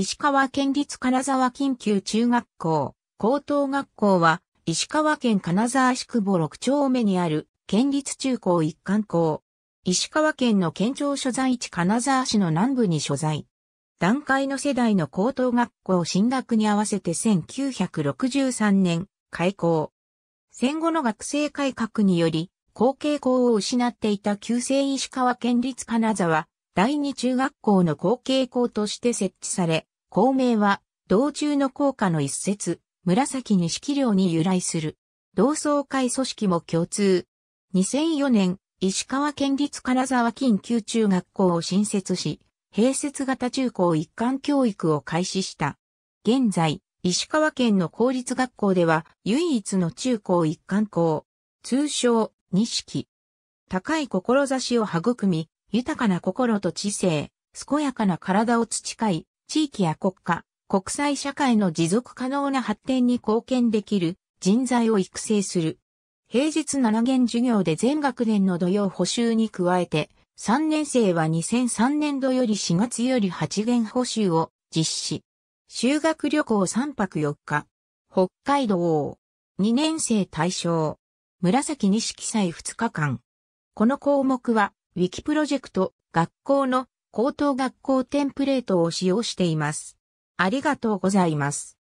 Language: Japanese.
石川県立金沢緊急中学校、高等学校は、石川県金沢市久保6丁目にある、県立中高一貫校。石川県の県庁所在地金沢市の南部に所在。段階の世代の高等学校進学に合わせて1963年、開校。戦後の学生改革により、後継校を失っていた旧制石川県立金沢第二中学校の後継校として設置され、孔明は、道中の効果の一節、紫錦寮に由来する。同窓会組織も共通。2004年、石川県立金沢近急中学校を新設し、併設型中高一貫教育を開始した。現在、石川県の公立学校では唯一の中高一貫校、通称、錦。高い志を育み、豊かな心と知性、健やかな体を培い、地域や国家、国際社会の持続可能な発展に貢献できる人材を育成する。平日7限授業で全学年の土曜補習に加えて、3年生は2003年度より4月より8限補習を実施。修学旅行3泊4日。北海道。2年生対象。紫錦祭2日間。この項目は、ウィキプロジェクト、学校の高等学校テンプレートを使用しています。ありがとうございます。